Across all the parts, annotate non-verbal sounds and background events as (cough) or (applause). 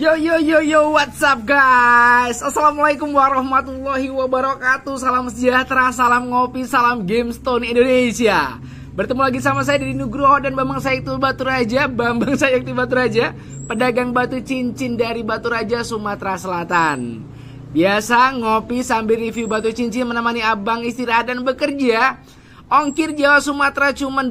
Yo yo yo yo what's up guys Assalamualaikum warahmatullahi wabarakatuh Salam sejahtera, salam ngopi, salam GameStone Indonesia Bertemu lagi sama saya di Nugroho dan Bambang saya yang Bambang tiba Raja, Pedagang batu cincin dari Batu Raja Sumatera Selatan Biasa ngopi sambil review batu cincin menemani abang istirahat dan bekerja Ongkir Jawa Sumatera cuma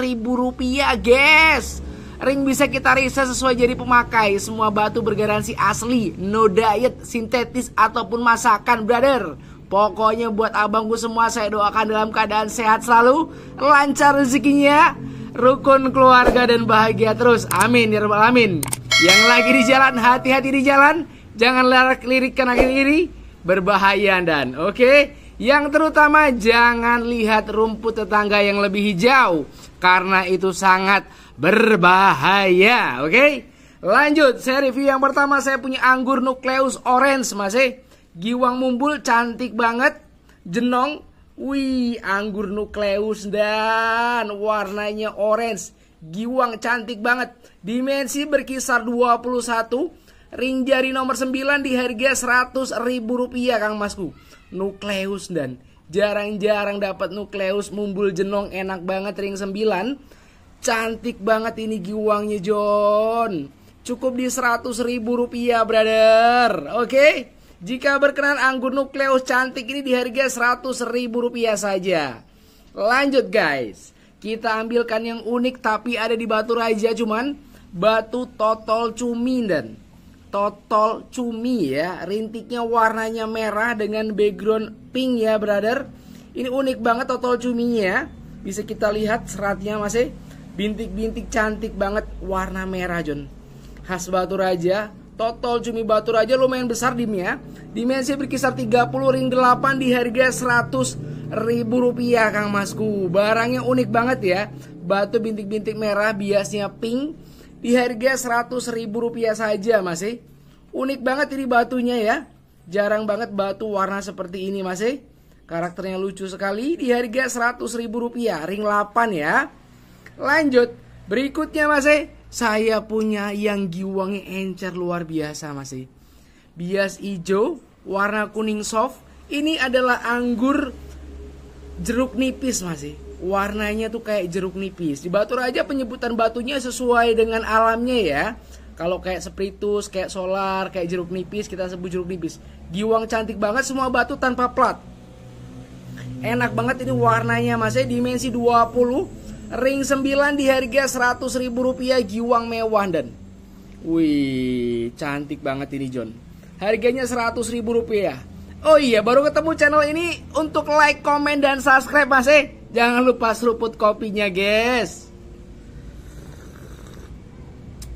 ribu rupiah guys Ring bisa kita riset sesuai jadi pemakai. Semua batu bergaransi asli, no diet, sintetis ataupun masakan, brother. Pokoknya buat abangku semua saya doakan dalam keadaan sehat selalu, lancar rezekinya, rukun keluarga dan bahagia terus. Amin ya rabbal amin. Yang lagi di jalan hati-hati di jalan, jangan lirik lirik kanan kiri, berbahaya dan oke. Okay? Yang terutama jangan lihat rumput tetangga yang lebih hijau karena itu sangat berbahaya. Oke? Okay? Lanjut, saya review yang pertama saya punya anggur nukleus orange masih. Eh. Giwang mumbul cantik banget, jenong. Wih, anggur nukleus dan warnanya orange. Giwang cantik banget. Dimensi berkisar 21. Ring jari nomor 9 di harga 100 ribu rupiah Kang Masku. Nukleus dan jarang-jarang dapat nukleus mumbul jenong enak banget ring 9 Cantik banget ini giwangnya John. Cukup di 100 ribu rupiah, brother. Oke? Okay? Jika berkenan anggur nukleus cantik ini di harga 100 ribu rupiah saja. Lanjut guys. Kita ambilkan yang unik tapi ada di batu raja cuman batu total cumi dan total cumi ya. Rintiknya warnanya merah dengan background pink ya, brother. Ini unik banget totol cuminya. Ya. Bisa kita lihat seratnya masih eh? Bintik-bintik cantik banget warna merah, John. Khas Batu Raja, total cumi Batu Raja lumayan besar ya Dimensi berkisar 30 ring 8 di harga 100 ribu rupiah, Kang Masku. Barangnya unik banget ya. Batu bintik-bintik merah biasnya pink di harga 100 ribu rupiah saja, masih. Unik banget ini batunya ya. Jarang banget batu warna seperti ini, masih. Karakternya lucu sekali di harga 100 ribu rupiah, ring 8 ya. Lanjut, berikutnya masih e. saya punya yang giwangnya encer luar biasa masih e. Bias hijau, warna kuning soft, ini adalah anggur jeruk nipis masih e. Warnanya tuh kayak jeruk nipis. Di Batu Raja penyebutan batunya sesuai dengan alamnya ya. Kalau kayak spiritus, kayak solar, kayak jeruk nipis, kita sebut jeruk nipis. Giwang cantik banget, semua batu tanpa plat enak banget ini warnanya masih ya dimensi 20 Ring 9 di harga 100 ribu rupiah giwang mewah dan Wih, cantik banget ini John Harganya 100 ribu rupiah Oh iya, baru ketemu channel ini untuk like, komen, dan subscribe mas eh Jangan lupa seruput kopinya guys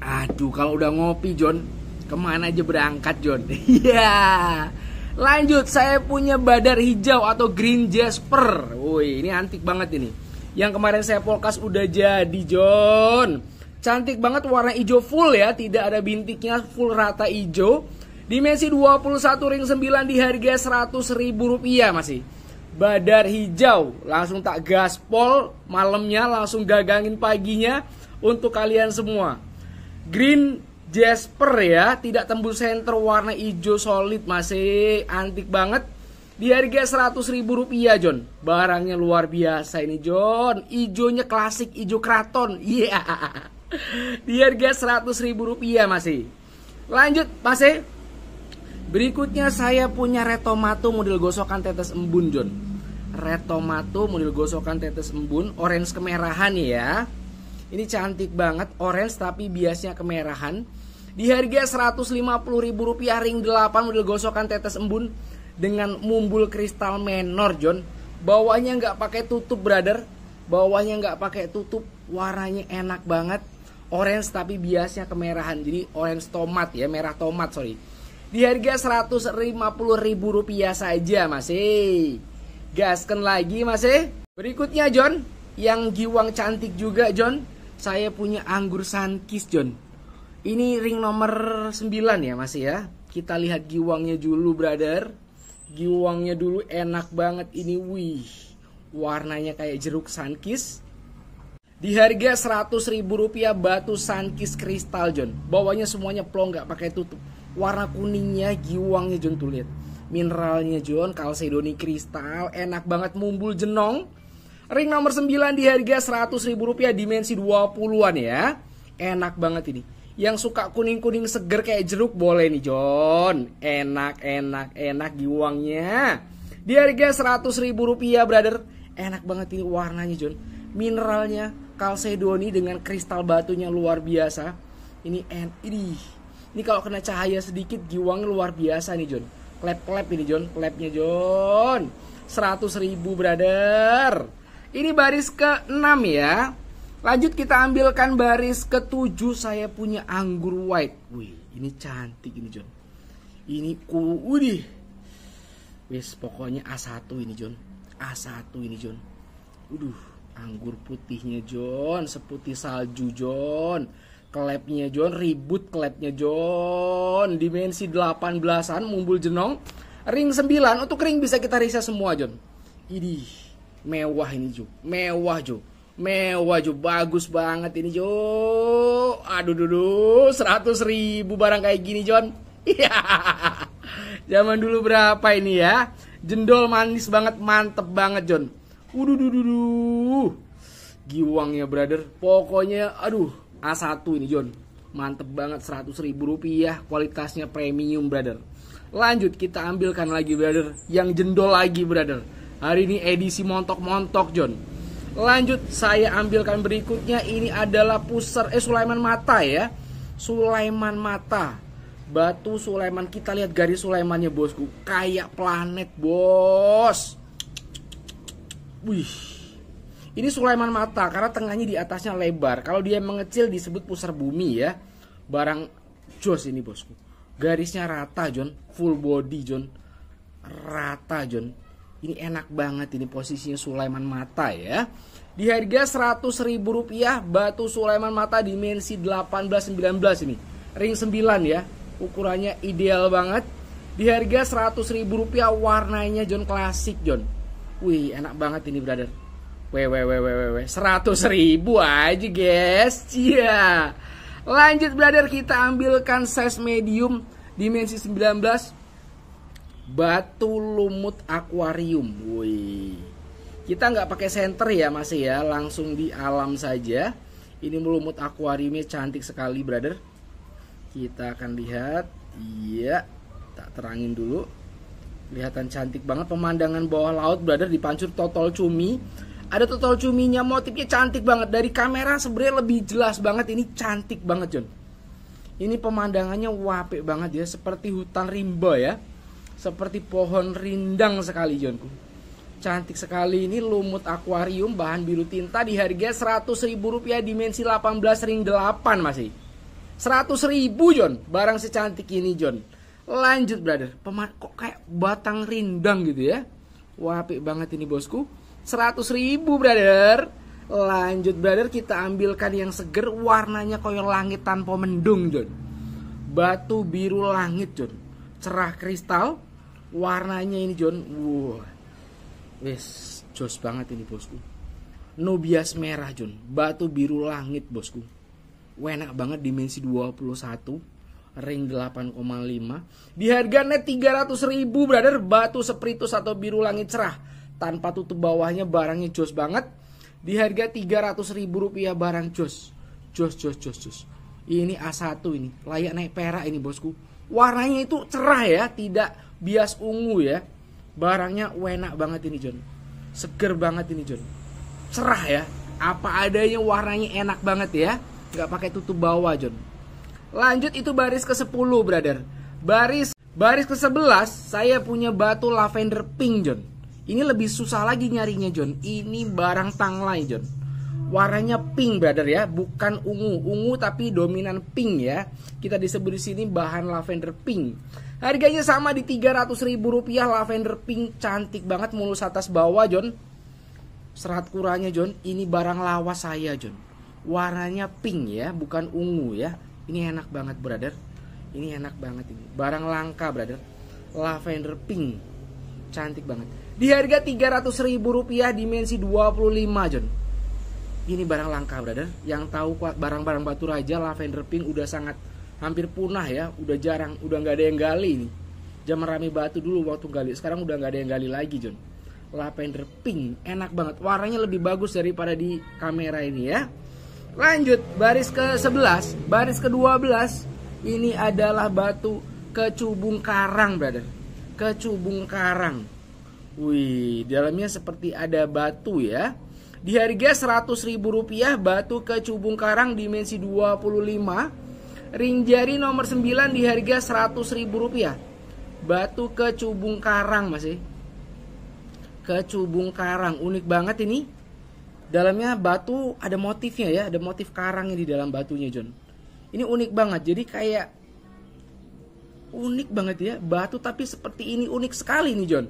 Aduh, kalau udah ngopi John Kemana aja berangkat John (laughs) Iya yeah. Lanjut, saya punya badar hijau atau green jasper Wih, ini antik banget ini yang kemarin saya polkas udah jadi, John. Cantik banget warna hijau full ya, tidak ada bintiknya, full rata hijau. Dimensi 21 ring 9 di harga 100 ribu rupiah masih. Badar hijau, langsung tak gaspol malamnya, langsung gagangin paginya untuk kalian semua. Green Jasper ya, tidak tembus center warna hijau solid masih antik banget di harga 100 ribu rupiah John Barangnya luar biasa ini John Ijonya klasik ijo keraton (laughs) Iya yeah. Di harga 100 ribu rupiah masih Lanjut masih Berikutnya saya punya retomato model gosokan tetes embun John Retomato model gosokan tetes embun Orange kemerahan ya Ini cantik banget Orange tapi biasanya kemerahan Di harga 150 ribu rupiah ring 8 model gosokan tetes embun dengan mumbul kristal menor John bawahnya nggak pakai tutup brother bawahnya nggak pakai tutup warnanya enak banget orange tapi biasanya kemerahan jadi orange tomat ya merah tomat sorry di harga ribu rupiah saja masih e. gaskan lagi masih e. berikutnya John yang giwang cantik juga John saya punya anggur sankis John ini ring nomor 9 ya masih e, ya kita lihat giwangnya dulu brother giwangnya dulu enak banget ini wih warnanya kayak jeruk sunkis di harga rp rupiah batu sunkis kristal John bawahnya semuanya plong nggak pakai tutup warna kuningnya giwangnya John tuh lihat mineralnya John kalsedoni kristal enak banget mumbul jenong ring nomor 9 di harga rp rupiah dimensi 20-an ya enak banget ini yang suka kuning-kuning seger kayak jeruk boleh nih John. Enak, enak, enak giwangnya. Di harga 100 ribu rupiah brother. Enak banget ini warnanya John. Mineralnya kalsedoni dengan kristal batunya luar biasa. Ini en ini. Ini kalau kena cahaya sedikit giwang luar biasa nih John. Klep-klep ini John, klepnya John. 100 ribu brother. Ini baris ke 6 ya. Lanjut kita ambilkan baris ketujuh saya punya anggur white. Wih, ini cantik ini John. Ini ku, udih. Wes pokoknya A1 ini John. A1 ini John. Uduh, anggur putihnya John, seputih salju John. Klepnya John, ribut klepnya John. Dimensi 18-an, mumbul jenong. Ring 9, untuk ring bisa kita risa semua John. Idih, mewah ini Jo, mewah Jo mewah Jo bagus banget ini Jo aduh dulu seratus ribu barang kayak gini John (laughs) iya. zaman dulu berapa ini ya jendol manis banget mantep banget John uduh dudu, giwang ya brother pokoknya aduh A1 ini John mantep banget seratus ribu rupiah kualitasnya premium brother lanjut kita ambilkan lagi brother yang jendol lagi brother hari ini edisi montok-montok John Lanjut saya ambilkan berikutnya ini adalah pusar eh Sulaiman Mata ya. Sulaiman Mata. Batu Sulaiman kita lihat garis Sulaimannya bosku kayak planet bos. Wih. Ini Sulaiman Mata karena tengahnya di atasnya lebar. Kalau dia mengecil disebut pusar bumi ya. Barang jos ini bosku. Garisnya rata John, full body John. Rata John ini enak banget ini posisinya Sulaiman Mata ya. Di harga Rp100.000 batu Sulaiman Mata dimensi 18-19 ini. Ring 9 ya. Ukurannya ideal banget. Di harga Rp100.000 warnanya John klasik John. Wih, enak banget ini brother. Wewewewewewe, 100 ribu aja guys. Cia. Yeah. Lanjut brother kita ambilkan size medium dimensi 19 batu lumut akuarium. Woi, Kita nggak pakai senter ya masih ya, langsung di alam saja. Ini lumut akuariumnya cantik sekali, brother. Kita akan lihat. Iya, tak terangin dulu. Kelihatan cantik banget pemandangan bawah laut, brother, dipancur totol cumi. Ada totol cuminya, motifnya cantik banget. Dari kamera sebenarnya lebih jelas banget ini cantik banget, John. Ini pemandangannya wape banget ya, seperti hutan rimba ya seperti pohon rindang sekali Jonku. Cantik sekali ini lumut akuarium bahan biru tinta di harga seratus ribu rupiah dimensi 18 ring 8 masih. seratus ribu John, barang secantik ini John. Lanjut brother, Pema kok kayak batang rindang gitu ya. wape banget ini bosku. seratus ribu brother. Lanjut brother, kita ambilkan yang seger warnanya koyor langit tanpa mendung John. Batu biru langit John. Cerah kristal, warnanya ini John wow wes jos banget ini bosku nubias merah John batu biru langit bosku enak banget dimensi 21 ring 8,5 di harganya net 300 ribu brother batu spiritus atau biru langit cerah tanpa tutup bawahnya barangnya jos banget di harga 300 ribu rupiah barang jos jos jos jos jos ini A1 ini layak naik perak ini bosku warnanya itu cerah ya tidak bias ungu ya. Barangnya enak banget ini John. Seger banget ini John. Cerah ya. Apa adanya warnanya enak banget ya. Nggak pakai tutup bawah John. Lanjut itu baris ke-10 brother. Baris baris ke-11 saya punya batu lavender pink John. Ini lebih susah lagi nyarinya John. Ini barang tanglai John warnanya pink brother ya, bukan ungu. Ungu tapi dominan pink ya. Kita disebut di sini bahan lavender pink. Harganya sama di 300 ribu rupiah lavender pink cantik banget mulus atas bawah John. Serat kurangnya John, ini barang lawas saya John. Warnanya pink ya, bukan ungu ya. Ini enak banget brother. Ini enak banget ini. Barang langka brother. Lavender pink. Cantik banget. Di harga 300 ribu rupiah dimensi 25 John ini barang langka brother yang tahu barang-barang batu raja lavender pink udah sangat hampir punah ya udah jarang udah nggak ada yang gali ini. zaman rame batu dulu waktu gali sekarang udah nggak ada yang gali lagi John Lavender pink enak banget warnanya lebih bagus daripada di kamera ini ya lanjut baris ke 11 baris ke 12 ini adalah batu kecubung karang brother kecubung karang wih dalamnya seperti ada batu ya di harga 100.000 rupiah batu kecubung karang dimensi 25 Ring nomor 9 di harga Rp100.000. Batu kecubung karang masih. Eh. Kecubung karang unik banget ini. Dalamnya batu ada motifnya ya, ada motif karangnya di dalam batunya, John. Ini unik banget. Jadi kayak unik banget ya, batu tapi seperti ini unik sekali nih, John.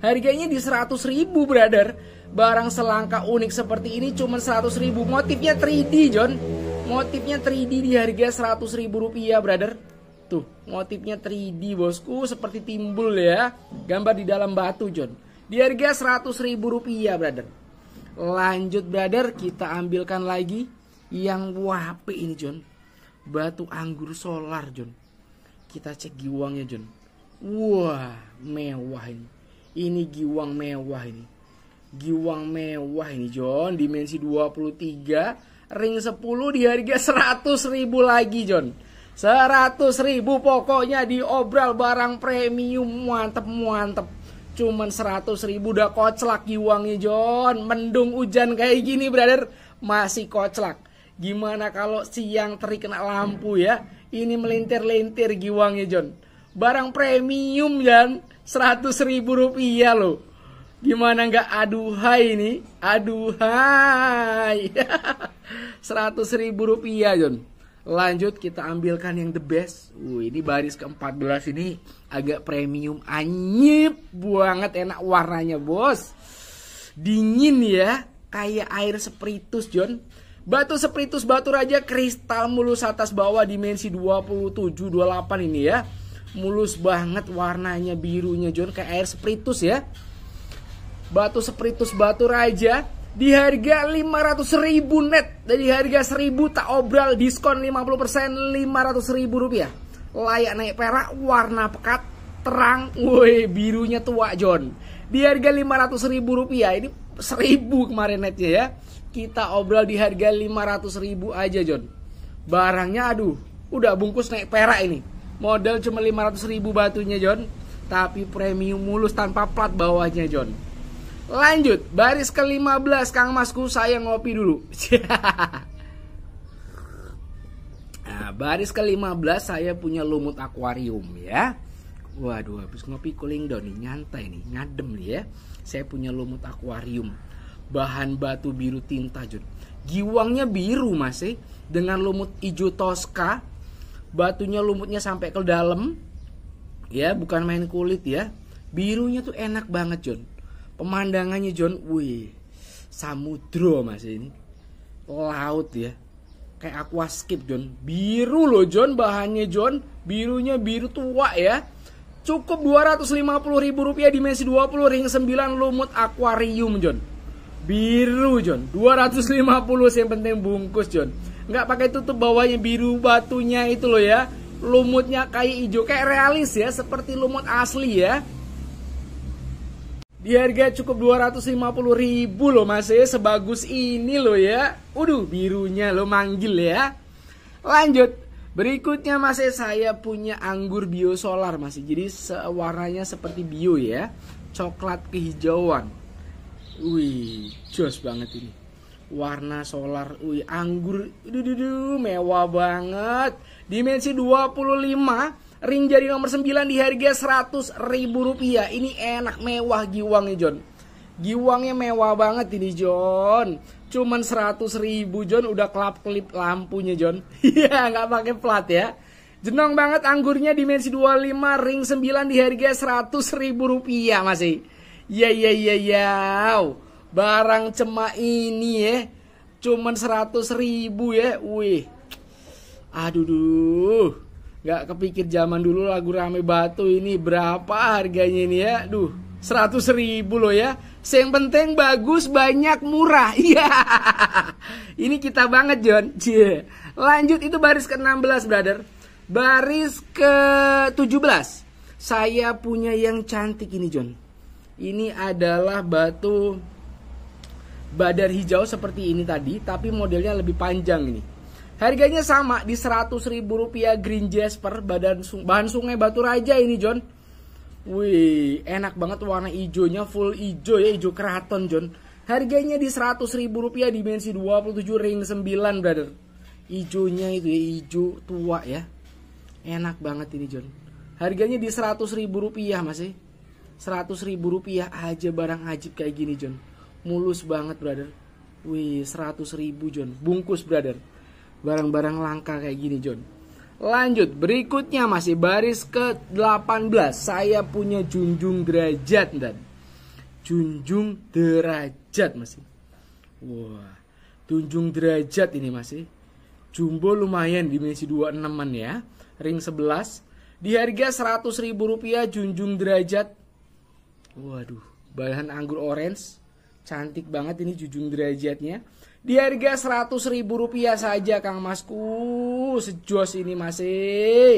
Harganya di 100.000 ribu brother Barang selangka unik seperti ini cuma 100.000 ribu Motifnya 3D John Motifnya 3D di harga 100 ribu rupiah, brother. Tuh, motifnya 3D, bosku. Seperti timbul ya. Gambar di dalam batu, John. Di harga 100 ribu rupiah, brother. Lanjut, brother. Kita ambilkan lagi yang wape ini, John. Batu anggur solar, John. Kita cek giwangnya, John. Wah, mewah ini. Ini giwang mewah ini. Giwang mewah ini, John. Dimensi 23 ring 10 di harga 100 ribu lagi John 100 ribu pokoknya obral barang premium mantep mantep cuman 100 ribu udah koclak giwangnya John mendung hujan kayak gini brother masih koclak gimana kalau siang terik kena lampu ya ini melintir-lintir giwangnya John barang premium yang 100 ribu rupiah loh gimana nggak aduhai ini aduhai (laughs) seratus ribu rupiah John lanjut kita ambilkan yang the best Wuh, ini baris ke-14 ini agak premium Anyip banget enak warnanya bos dingin ya kayak air spiritus John batu spiritus batu raja kristal mulus atas bawah dimensi 27 28 ini ya mulus banget warnanya birunya John kayak air spiritus ya batu spiritus batu raja di harga 500 ribu net dari harga 1000 tak obral diskon 50% 500 ribu rupiah layak naik perak warna pekat terang woi birunya tua John di harga 500 ribu rupiah ini 1000 kemarin netnya ya kita obral di harga 500 ribu aja John barangnya aduh udah bungkus naik perak ini model cuma 500 ribu batunya John tapi premium mulus tanpa plat bawahnya John Lanjut, baris ke-15 Kang Masku saya ngopi dulu. (laughs) nah, baris ke-15 saya punya lumut akuarium ya. Waduh, habis ngopi cooling down nih, nyantai nih, ngadem nih ya. Saya punya lumut akuarium. Bahan batu biru tinta, Jun. Giwangnya biru masih eh. dengan lumut hijau toska. Batunya lumutnya sampai ke dalam. Ya, bukan main kulit ya. Birunya tuh enak banget, Jun pemandangannya John wih samudro mas ini laut ya kayak aquascape John biru loh John bahannya John birunya biru tua ya cukup 250 ribu rupiah dimensi 20 ring sembilan lumut akuarium John biru John 250 yang penting bungkus John nggak pakai tutup bawahnya biru batunya itu loh ya lumutnya kayak hijau kayak realis ya seperti lumut asli ya di harga cukup 250 ribu loh mas ya Sebagus ini loh ya Waduh birunya lo manggil ya Lanjut Berikutnya mas ya, saya punya anggur biosolar mas ya. Jadi warnanya seperti bio ya Coklat kehijauan Wih jos banget ini Warna solar Wih anggur duh, duh, duh, Mewah banget Dimensi 25 Ring jari nomor 9 di harga 100 ribu rupiah. Ini enak mewah giwangnya John. Giwangnya mewah banget ini John. Cuman 100 ribu John udah klap klip lampunya John. (laughs) Iya nggak pakai plat ya. Jenong banget anggurnya dimensi 25 ring 9 di harga 100 ribu rupiah masih. Ya ya ya ya. Barang cema ini ya. Cuman 100 ribu ya. Wih. Aduh duh gak kepikir zaman dulu lagu rame batu ini berapa harganya ini ya duh seratus ribu loh ya yang penting bagus banyak murah (laughs) iya ini kita banget John Cie. lanjut itu baris ke 16 brother baris ke 17 saya punya yang cantik ini John ini adalah batu badar hijau seperti ini tadi tapi modelnya lebih panjang ini Harganya sama di seratus ribu rupiah green jasper badan sung bahan sungai batu raja ini John. Wih, enak banget warna hijaunya full hijau ya, hijau keraton John. Harganya di seratus ribu rupiah dimensi 27 ring 9 brother. Hijaunya itu ya, hijau tua ya. Enak banget ini John. Harganya di seratus ribu rupiah masih. Eh. seratus ribu rupiah aja barang ajib kayak gini John. Mulus banget brother. Wih, seratus ribu John. Bungkus brother barang-barang langka kayak gini John. Lanjut, berikutnya masih baris ke-18. Saya punya junjung derajat dan junjung derajat masih. Wah, junjung derajat ini masih. Jumbo lumayan dimensi 26-an ya. Ring 11. Di harga 100 ribu rupiah junjung derajat. Waduh, bahan anggur orange. Cantik banget ini junjung derajatnya. Di harga seratus ribu rupiah saja Kang Masku Sejos ini masih e.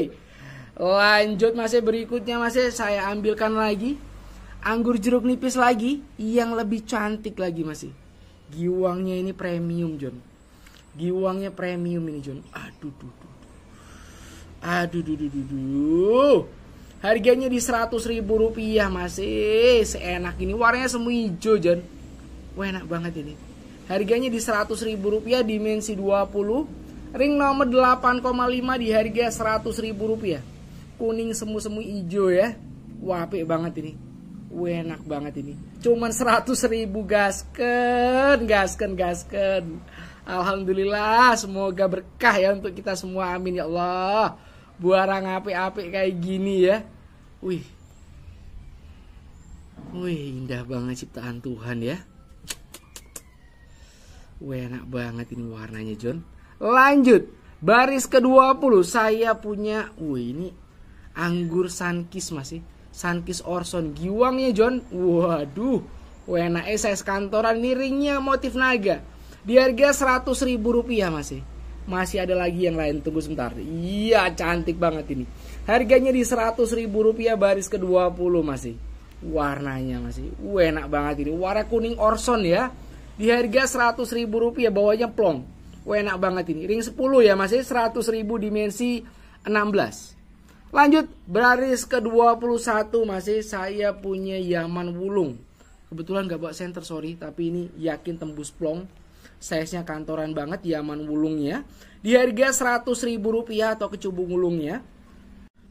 Lanjut masih e, berikutnya masih e, Saya ambilkan lagi Anggur jeruk nipis lagi Yang lebih cantik lagi masih Giwangnya ini premium John Giwangnya premium ini John Aduh duh, duh. Aduh duh, duh, duh, duh. Harganya di seratus ribu rupiah masih Seenak ini Warnanya semua hijau John Wah enak banget ini Harganya di ribu rupiah, dimensi 20. Ring nomor 8,5 di harga ribu rupiah, Kuning semu-semu hijau ya. wape banget ini. Wih, enak banget ini. Cuman ribu gasken, gasken, gasken. Alhamdulillah, semoga berkah ya untuk kita semua. Amin ya Allah. Buarang api-api kayak gini ya. Wih. Wih, indah banget ciptaan Tuhan ya. Wah enak banget ini warnanya John. Lanjut. Baris ke-20 saya punya. Wih ini anggur Sankis masih. Sankis Orson Giwangnya John. Waduh. Wena enak eh saya kantoran motif naga. Di harga 100 ribu rupiah masih. Masih ada lagi yang lain tunggu sebentar. Iya cantik banget ini. Harganya di 100 ribu rupiah baris ke-20 masih. Warnanya masih. Wah enak banget ini. Warna kuning Orson ya. Di harga 100 ribu rupiah bawahnya plong. Wah enak banget ini. Ring 10 ya masih ya? seratus ribu dimensi 16. Lanjut baris ke 21 masih ya? saya punya Yaman Wulung. Kebetulan gak bawa center sorry tapi ini yakin tembus plong. Size-nya kantoran banget Yaman Wulungnya. Di harga 100 ribu rupiah atau kecubung wulungnya.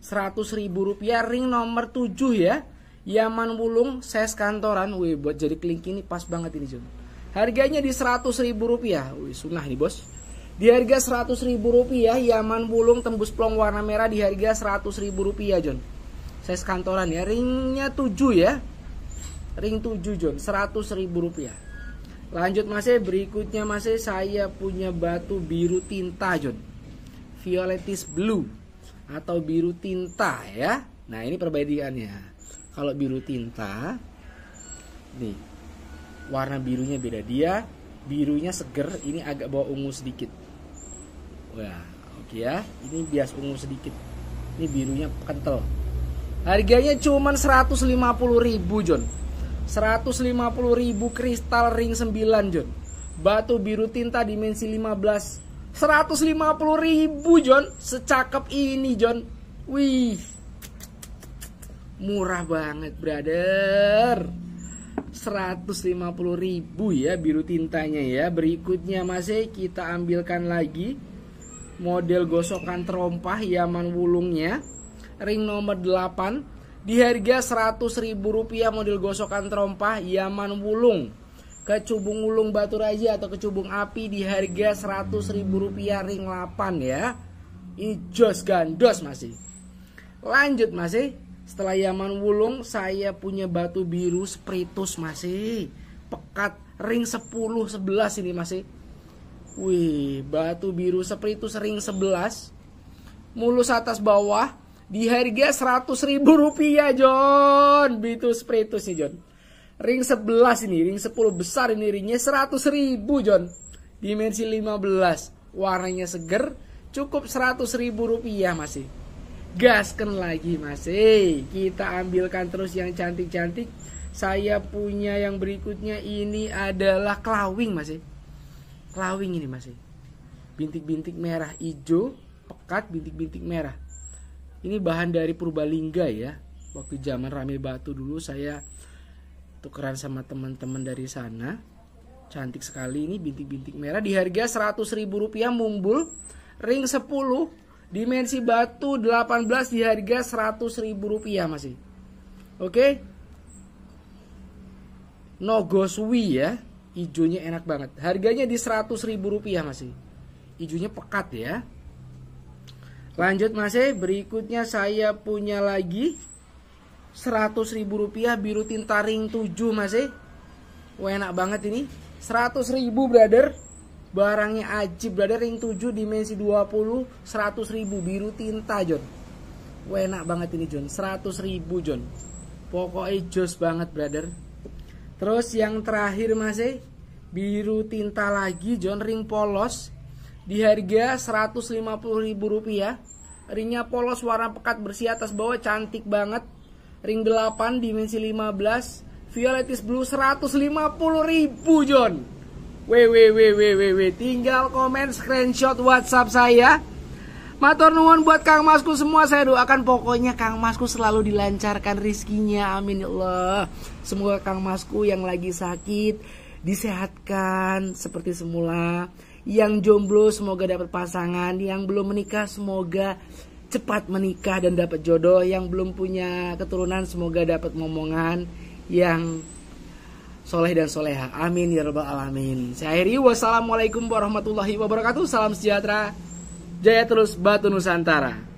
seratus ribu rupiah ring nomor 7 ya. Yaman Wulung size kantoran. Wih buat jadi kelingking ini pas banget ini Jun. Harganya di seratus ribu rupiah. Wih, sunnah nih bos. Di harga seratus ribu rupiah, Yaman Bulung tembus plong warna merah di harga seratus ribu rupiah, John. Saya sekantoran ya, ringnya 7 ya. Ring 7, John, seratus ribu rupiah. Lanjut masih e. berikutnya masih e, saya punya batu biru tinta, John. Violetis blue atau biru tinta ya. Nah, ini perbedaannya. Kalau biru tinta nih warna birunya beda dia birunya seger ini agak bawa ungu sedikit wah oke okay ya ini bias ungu sedikit ini birunya kental harganya cuman 150 ribu John 150 ribu kristal ring 9 John batu biru tinta dimensi 15 150 ribu John secakep ini John wih murah banget brother 150.000 ya biru tintanya ya. Berikutnya masih kita ambilkan lagi model gosokan terompah Yaman Wulungnya. Ring nomor 8 di harga Rp100.000 model gosokan terompah Yaman Wulung kecubung Cubung Ulung Batu Raja atau kecubung Api di harga Rp100.000 ring 8 ya. Ini jos gandos masih. Lanjut masih setelah Yaman Wulung saya punya batu biru Spiritus masih pekat ring 10 11 ini masih. Wih, batu biru Spiritus ring 11 mulus atas bawah di harga 100 ribu rupiah John Bitu Spiritus nih John Ring 11 ini, ring 10 besar ini ringnya 100 ribu John Dimensi 15 Warnanya seger, cukup 100 ribu rupiah masih gaskan lagi masih eh, kita ambilkan terus yang cantik-cantik saya punya yang berikutnya ini adalah klawing masih klawing ini masih bintik-bintik merah hijau pekat bintik-bintik merah ini bahan dari Purbalingga ya waktu zaman rame batu dulu saya tukeran sama teman-teman dari sana cantik sekali ini bintik-bintik merah di harga 100.000 rupiah mumbul ring 10 Dimensi batu 18 di harga rp rupiah masih. Oke. Okay? Nogoswi ya. Ijonya enak banget. Harganya di rp rupiah masih. Ijonya pekat ya. Lanjut masih e, berikutnya saya punya lagi rp rupiah biru tinta ring 7 masih. E. Wah, enak banget ini. 100.000 brother barangnya ajib berada ring 7 dimensi 20 100 ribu biru tinta John enak banget ini John 100 ribu John pokoknya jos banget brother terus yang terakhir masih e, biru tinta lagi John ring polos di harga 150 ribu rupiah ringnya polos warna pekat bersih atas bawah cantik banget ring 8 dimensi 15 Violetis Blue 150 ribu John www tinggal komen screenshot WhatsApp saya. Matur nuwun buat Kang Masku semua saya doakan pokoknya Kang Masku selalu dilancarkan rizkinya amin ya Allah. Semoga Kang Masku yang lagi sakit disehatkan seperti semula. Yang jomblo semoga dapat pasangan, yang belum menikah semoga cepat menikah dan dapat jodoh, yang belum punya keturunan semoga dapat momongan, yang soleh dan soleha, Amin ya robbal alamin. Saya akhiri wassalamualaikum warahmatullahi wabarakatuh. Salam sejahtera. Jaya terus Batu Nusantara.